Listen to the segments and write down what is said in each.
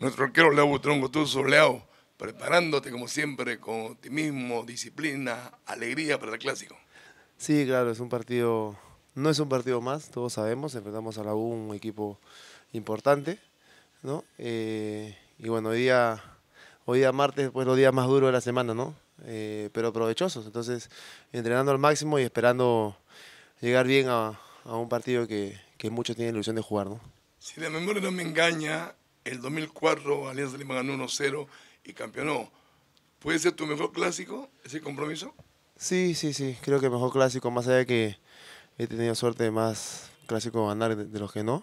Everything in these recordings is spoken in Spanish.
Nuestro arquero Leo Butrón Tú, soleado, preparándote como siempre con optimismo, disciplina, alegría para el clásico. Sí, claro, es un partido, no es un partido más, todos sabemos, enfrentamos a la un equipo importante, ¿no? Eh, y bueno, hoy día, hoy día martes, pues los días más duros de la semana, ¿no? Eh, pero provechosos, entonces entrenando al máximo y esperando llegar bien a, un partido que, que muchos tienen ilusión de jugar, ¿no? Si la memoria no me engaña, el 2004 Alianza Lima ganó 1-0 y campeonó. ¿Puede ser tu mejor clásico ese compromiso? Sí, sí, sí. Creo que mejor clásico, más allá de que he tenido suerte de más clásicos ganar de, los que no.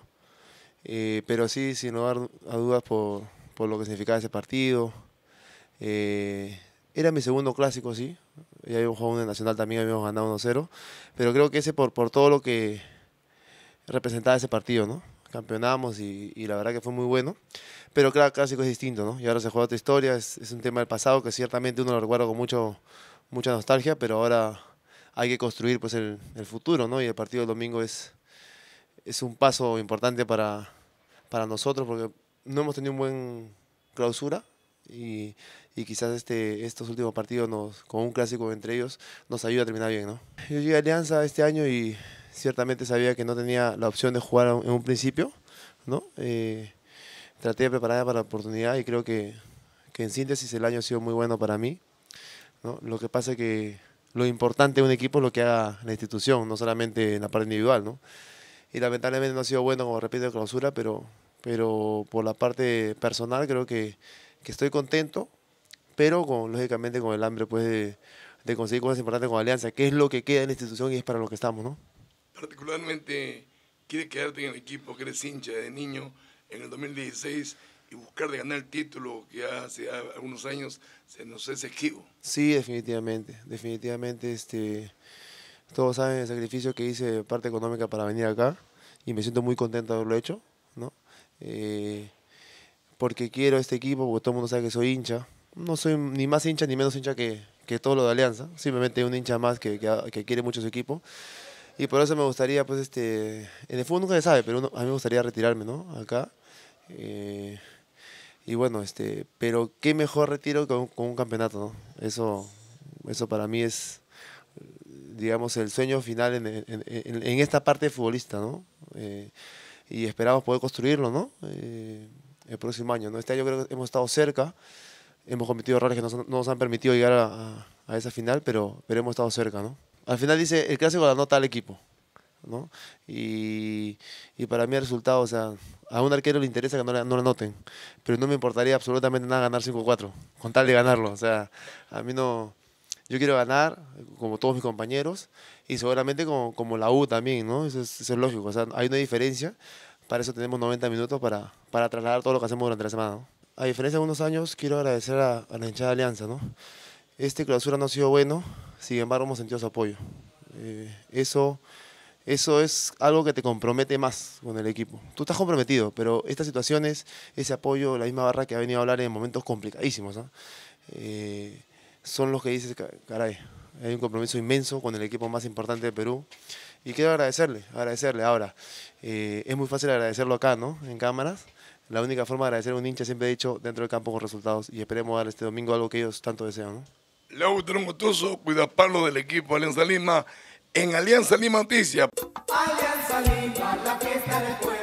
Eh, pero sí, sin lugar a dudas por, lo que significaba ese partido. Eh, era mi segundo clásico, sí. Ya un jugado un Nacional también, habíamos ganado 1-0. Pero creo que ese por, por todo lo que representaba ese partido, ¿no? campeonamos y, la verdad que fue muy bueno. Pero claro, clásico es distinto, ¿no? Y ahora se juega otra historia, es, un tema del pasado que ciertamente uno lo recuerda con mucho, mucha nostalgia, pero ahora hay que construir pues el, futuro, ¿no? Y el partido del domingo es, es un paso importante para, para nosotros porque no hemos tenido un buen clausura y, quizás este, estos últimos partidos nos, con un clásico entre ellos nos ayuda a terminar bien. ¿no? Yo llegué a Alianza este año y ciertamente sabía que no tenía la opción de jugar en un principio, ¿no? Eh, traté de prepararme para la oportunidad y creo que, que, en síntesis el año ha sido muy bueno para mí. ¿no? Lo que pasa es que lo importante de un equipo es lo que haga la institución, no solamente en la parte individual, ¿no? Y lamentablemente no ha sido bueno, como repito, de clausura, pero, pero por la parte personal creo que, que estoy contento, pero con, lógicamente con el hambre pues, de, conseguir cosas importantes con Alianza, que es lo que queda en la institución y es para lo que estamos, ¿no? particularmente quiere quedarte en el equipo que eres hincha de niño en el 2016 y buscar de ganar el título que hace algunos años se nos es esquivo. Sí, definitivamente, definitivamente. Este, todos saben el sacrificio que hice de parte económica para venir acá y me siento muy contento de haberlo hecho, ¿no? Eh, porque quiero este equipo, porque todo el mundo sabe que soy hincha. No soy ni más hincha ni menos hincha que, que todo lo de Alianza, simplemente un hincha más que, que quiere mucho su equipo. Y por eso me gustaría, pues, este, en el fútbol nunca se sabe, pero a mí me gustaría retirarme, ¿no? Acá. Eh, y bueno, este, pero qué mejor retiro que con un campeonato, ¿no? Eso, eso para mí es, digamos, el sueño final en, esta parte futbolista, ¿no? Eh, y esperamos poder construirlo, ¿no? Eh, el próximo año, ¿no? Este año creo que hemos estado cerca, hemos cometido errores que no nos han permitido llegar a, esa final, pero, pero hemos estado cerca, ¿no? al final dice, el clásico ganó tal equipo. ¿no? Y, para mí el resultado, o sea, a un arquero le interesa que no, lo noten, pero no me importaría absolutamente nada ganar 5-4, con tal de ganarlo. O sea, a mí no, yo quiero ganar, como todos mis compañeros, y seguramente como, la U también, ¿no? Eso es, lógico, o sea, hay una diferencia, para eso tenemos 90 minutos para, para trasladar todo lo que hacemos durante la semana, A diferencia de unos años, quiero agradecer a, la hinchada Alianza, ¿no? Este clausura no ha sido bueno, sin embargo hemos sentido su apoyo. Eh, eso, eso es algo que te compromete más con el equipo. Tú estás comprometido, pero estas situaciones, ese apoyo, la misma barra que ha venido a hablar en momentos complicadísimos, eh, son los que dices, caray, hay un compromiso inmenso con el equipo más importante de Perú. Y quiero agradecerle, agradecerle. Ahora, eh, es muy fácil agradecerlo acá, ¿no? En cámaras. La única forma de agradecer a un hincha, siempre ha dicho, dentro del campo con resultados. Y esperemos dar este domingo algo que ellos tanto desean, ¿no? Leo Gutiérrez cuida cuidapalo del equipo Alianza Lima, en Alianza Lima Noticias. Alianza Lima, la fiesta del